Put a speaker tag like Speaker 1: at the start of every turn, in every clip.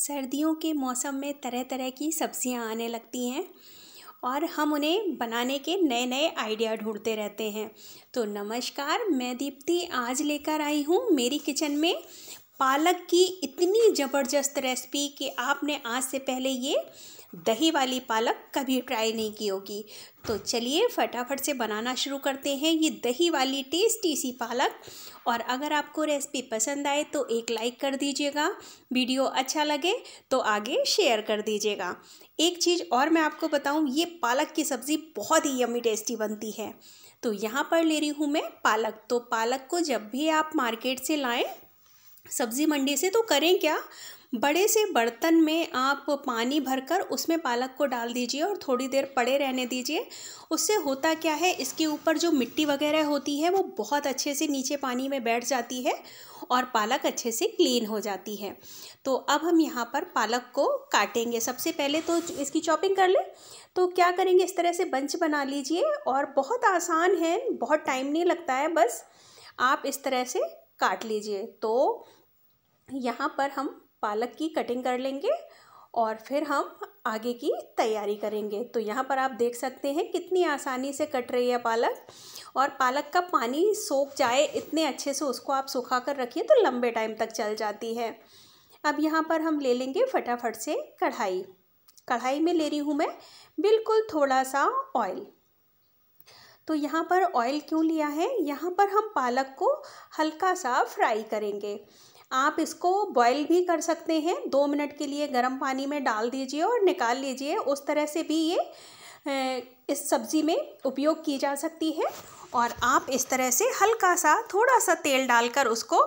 Speaker 1: सर्दियों के मौसम में तरह तरह की सब्ज़ियाँ आने लगती हैं और हम उन्हें बनाने के नए नए आइडिया ढूंढते रहते हैं तो नमस्कार मैं दीप्ति आज लेकर आई हूँ मेरी किचन में पालक की इतनी ज़बरदस्त रेसिपी कि आपने आज से पहले ये दही वाली पालक कभी ट्राई नहीं की होगी तो चलिए फटाफट से बनाना शुरू करते हैं ये दही वाली टेस्टी सी पालक और अगर आपको रेसिपी पसंद आए तो एक लाइक कर दीजिएगा वीडियो अच्छा लगे तो आगे शेयर कर दीजिएगा एक चीज़ और मैं आपको बताऊँ ये पालक की सब्ज़ी बहुत ही यमी टेस्टी बनती है तो यहाँ पर ले रही हूँ मैं पालक तो पालक को जब भी आप मार्केट से लाएँ सब्ज़ी मंडी से तो करें क्या बड़े से बर्तन में आप पानी भरकर उसमें पालक को डाल दीजिए और थोड़ी देर पड़े रहने दीजिए उससे होता क्या है इसके ऊपर जो मिट्टी वगैरह होती है वो बहुत अच्छे से नीचे पानी में बैठ जाती है और पालक अच्छे से क्लीन हो जाती है तो अब हम यहाँ पर पालक को काटेंगे सबसे पहले तो इसकी चॉपिंग कर लें तो क्या करेंगे इस तरह से बंच बना लीजिए और बहुत आसान है बहुत टाइम नहीं लगता है बस आप इस तरह से काट लीजिए तो यहाँ पर हम पालक की कटिंग कर लेंगे और फिर हम आगे की तैयारी करेंगे तो यहाँ पर आप देख सकते हैं कितनी आसानी से कट रही है पालक और पालक का पानी सोख जाए इतने अच्छे से उसको आप सुखा कर रखिए तो लंबे टाइम तक चल जाती है अब यहाँ पर हम ले लेंगे फटाफट से कढ़ाई कढ़ाई में ले रही हूँ मैं बिल्कुल थोड़ा सा ऑयल तो यहाँ पर ऑयल क्यों लिया है यहाँ पर हम पालक को हल्का सा फ्राई करेंगे आप इसको बॉयल भी कर सकते हैं दो मिनट के लिए गर्म पानी में डाल दीजिए और निकाल लीजिए उस तरह से भी ये इस सब्ज़ी में उपयोग की जा सकती है और आप इस तरह से हल्का सा थोड़ा सा तेल डालकर उसको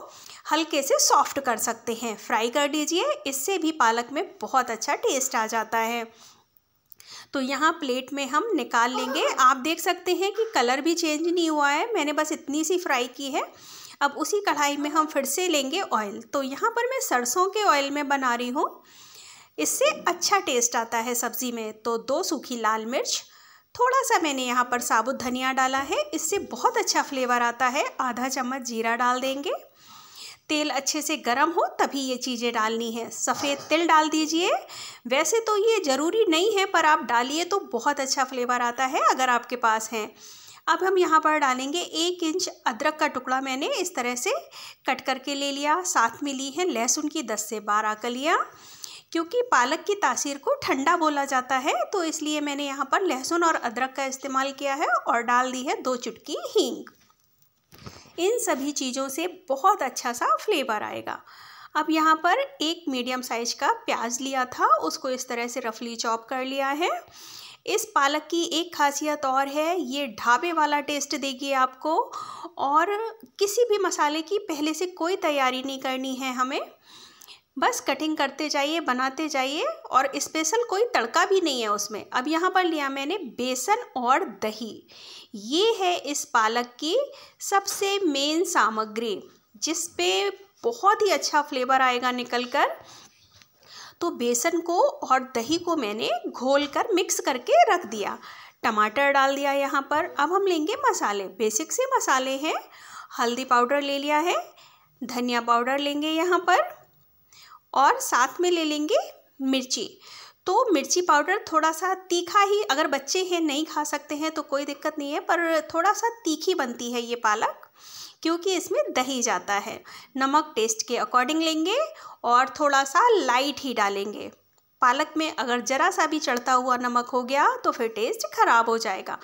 Speaker 1: हल्के से सॉफ्ट कर सकते हैं फ्राई कर दीजिए इससे भी पालक में बहुत अच्छा टेस्ट आ जाता है तो यहाँ प्लेट में हम निकाल लेंगे आप देख सकते हैं कि कलर भी चेंज नहीं हुआ है मैंने बस इतनी सी फ्राई की है अब उसी कढ़ाई में हम फिर से लेंगे ऑयल तो यहाँ पर मैं सरसों के ऑयल में बना रही हूँ इससे अच्छा टेस्ट आता है सब्ज़ी में तो दो सूखी लाल मिर्च थोड़ा सा मैंने यहाँ पर साबुत धनिया डाला है इससे बहुत अच्छा फ्लेवर आता है आधा चम्मच जीरा डाल देंगे तेल अच्छे से गर्म हो तभी ये चीज़ें डालनी है सफ़ेद तिल डाल दीजिए वैसे तो ये ज़रूरी नहीं है पर आप डालिए तो बहुत अच्छा फ्लेवर आता है अगर आपके पास हैं अब हम यहाँ पर डालेंगे एक इंच अदरक का टुकड़ा मैंने इस तरह से कट करके ले लिया साथ में ली है लहसुन की दस से बारह कलियाँ क्योंकि पालक की तासीर को ठंडा बोला जाता है तो इसलिए मैंने यहाँ पर लहसुन और अदरक का इस्तेमाल किया है और डाल दी है दो चुटकी हींग इन सभी चीज़ों से बहुत अच्छा सा फ्लेवर आएगा अब यहाँ पर एक मीडियम साइज का प्याज लिया था उसको इस तरह से रफली चॉप कर लिया है इस पालक की एक खासियत और है ये ढाबे वाला टेस्ट देगी आपको और किसी भी मसाले की पहले से कोई तैयारी नहीं करनी है हमें बस कटिंग करते जाइए बनाते जाइए और स्पेशल कोई तड़का भी नहीं है उसमें अब यहाँ पर लिया मैंने बेसन और दही ये है इस पालक की सबसे मेन सामग्री जिस पे बहुत ही अच्छा फ्लेवर आएगा निकल कर तो बेसन को और दही को मैंने घोल कर मिक्स करके रख दिया टमाटर डाल दिया यहाँ पर अब हम लेंगे मसाले बेसिक से मसाले हैं हल्दी पाउडर ले लिया है धनिया पाउडर लेंगे यहाँ पर और साथ में ले लेंगे मिर्ची तो मिर्ची पाउडर थोड़ा सा तीखा ही अगर बच्चे हैं नहीं खा सकते हैं तो कोई दिक्कत नहीं है पर थोड़ा सा तीखी बनती है ये पालक क्योंकि इसमें दही जाता है नमक टेस्ट के अकॉर्डिंग लेंगे और थोड़ा सा लाइट ही डालेंगे पालक में अगर ज़रा सा भी चढ़ता हुआ नमक हो गया तो फिर टेस्ट ख़राब हो जाएगा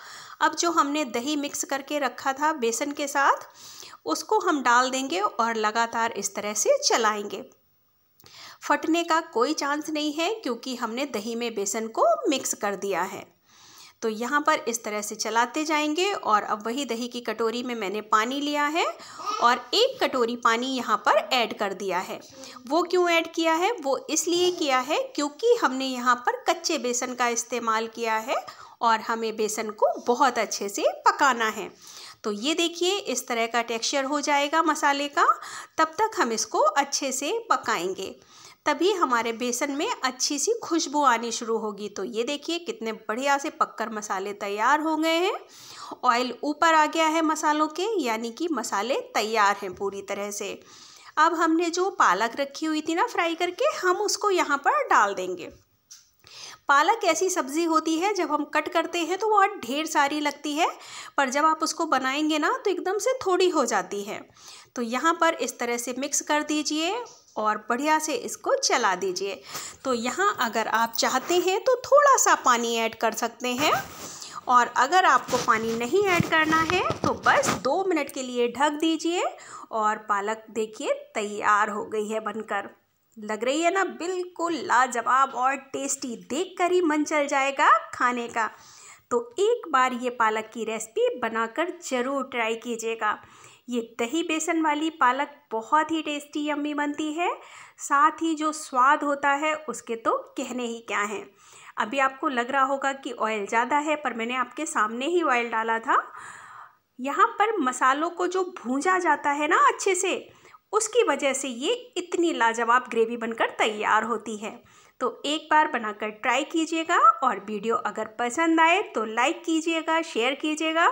Speaker 1: अब जो हमने दही मिक्स करके रखा था बेसन के साथ उसको हम डाल देंगे और लगातार इस तरह से चलाएंगे फटने का कोई चांस नहीं है क्योंकि हमने दही में बेसन को मिक्स कर दिया है तो यहाँ पर इस तरह से चलाते जाएंगे और अब वही दही की कटोरी में मैंने पानी लिया है और एक कटोरी पानी यहाँ पर ऐड कर दिया है वो क्यों ऐड किया है वो इसलिए किया है क्योंकि हमने यहाँ पर कच्चे बेसन का इस्तेमाल किया है और हमें बेसन को बहुत अच्छे से पकाना है तो ये देखिए इस तरह का टेक्सचर हो जाएगा मसाले का तब तक हम इसको अच्छे से पकाएंगे तभी हमारे बेसन में अच्छी सी खुशबू आनी शुरू होगी तो ये देखिए कितने बढ़िया से पककर मसाले तैयार हो गए हैं ऑयल ऊपर आ गया है मसालों के यानी कि मसाले तैयार हैं पूरी तरह से अब हमने जो पालक रखी हुई थी ना फ्राई करके हम उसको यहाँ पर डाल देंगे पालक ऐसी सब्ज़ी होती है जब हम कट करते हैं तो बहुत ढेर सारी लगती है पर जब आप उसको बनाएंगे ना तो एकदम से थोड़ी हो जाती है तो यहाँ पर इस तरह से मिक्स कर दीजिए और बढ़िया से इसको चला दीजिए तो यहाँ अगर आप चाहते हैं तो थोड़ा सा पानी ऐड कर सकते हैं और अगर आपको पानी नहीं ऐड करना है तो बस दो मिनट के लिए ढक दीजिए और पालक देखिए तैयार हो गई है बनकर लग रही है ना बिल्कुल लाजवाब और टेस्टी देख कर ही मन चल जाएगा खाने का तो एक बार ये पालक की रेसिपी बनाकर ज़रूर ट्राई कीजिएगा ये दही बेसन वाली पालक बहुत ही टेस्टी यम्मी बनती है साथ ही जो स्वाद होता है उसके तो कहने ही क्या हैं अभी आपको लग रहा होगा कि ऑयल ज़्यादा है पर मैंने आपके सामने ही ऑयल डाला था यहाँ पर मसालों को जो भूंजा जाता है ना अच्छे से उसकी वजह से ये इतनी लाजवाब ग्रेवी बनकर तैयार होती है तो एक बार बनाकर ट्राई कीजिएगा और वीडियो अगर पसंद आए तो लाइक कीजिएगा शेयर कीजिएगा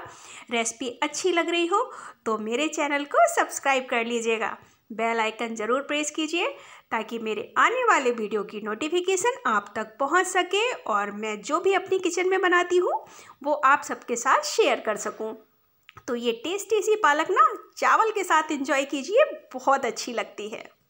Speaker 1: रेसिपी अच्छी लग रही हो तो मेरे चैनल को सब्सक्राइब कर लीजिएगा बेल आइकन ज़रूर प्रेस कीजिए ताकि मेरे आने वाले वीडियो की नोटिफिकेशन आप तक पहुंच सके और मैं जो भी अपनी किचन में बनाती हूँ वो आप सबके साथ शेयर कर सकूँ तो ये टेस्टी सी पालक ना चावल के साथ इंजॉय कीजिए बहुत अच्छी लगती है